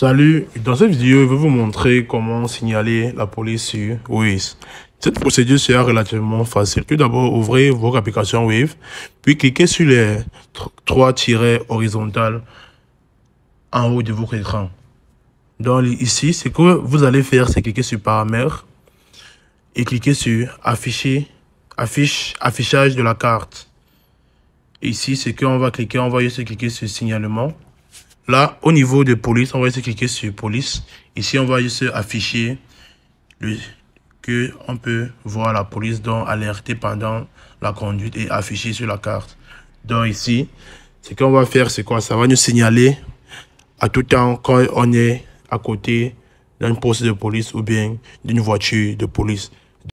Salut, dans cette vidéo, je vais vous montrer comment signaler la police sur Waze. Cette procédure sera relativement facile. Tout d'abord, ouvrez votre application Wave, puis cliquez sur les trois tirets horizontales en haut de votre écran. Donc ici, ce que vous allez faire, c'est cliquer sur Paramètres et cliquer sur Afficher, affiche, Affichage de la carte. Ici, ce qu'on va cliquer, on va cliquer sur Signalement. Là, au niveau de police, on va juste cliquer sur police. Ici, on va juste afficher que on peut voir la police donc alerter pendant la conduite et afficher sur la carte. Donc ici, ce qu'on va faire, c'est quoi Ça va nous signaler à tout temps quand on est à côté d'un poste de police ou bien d'une voiture de police.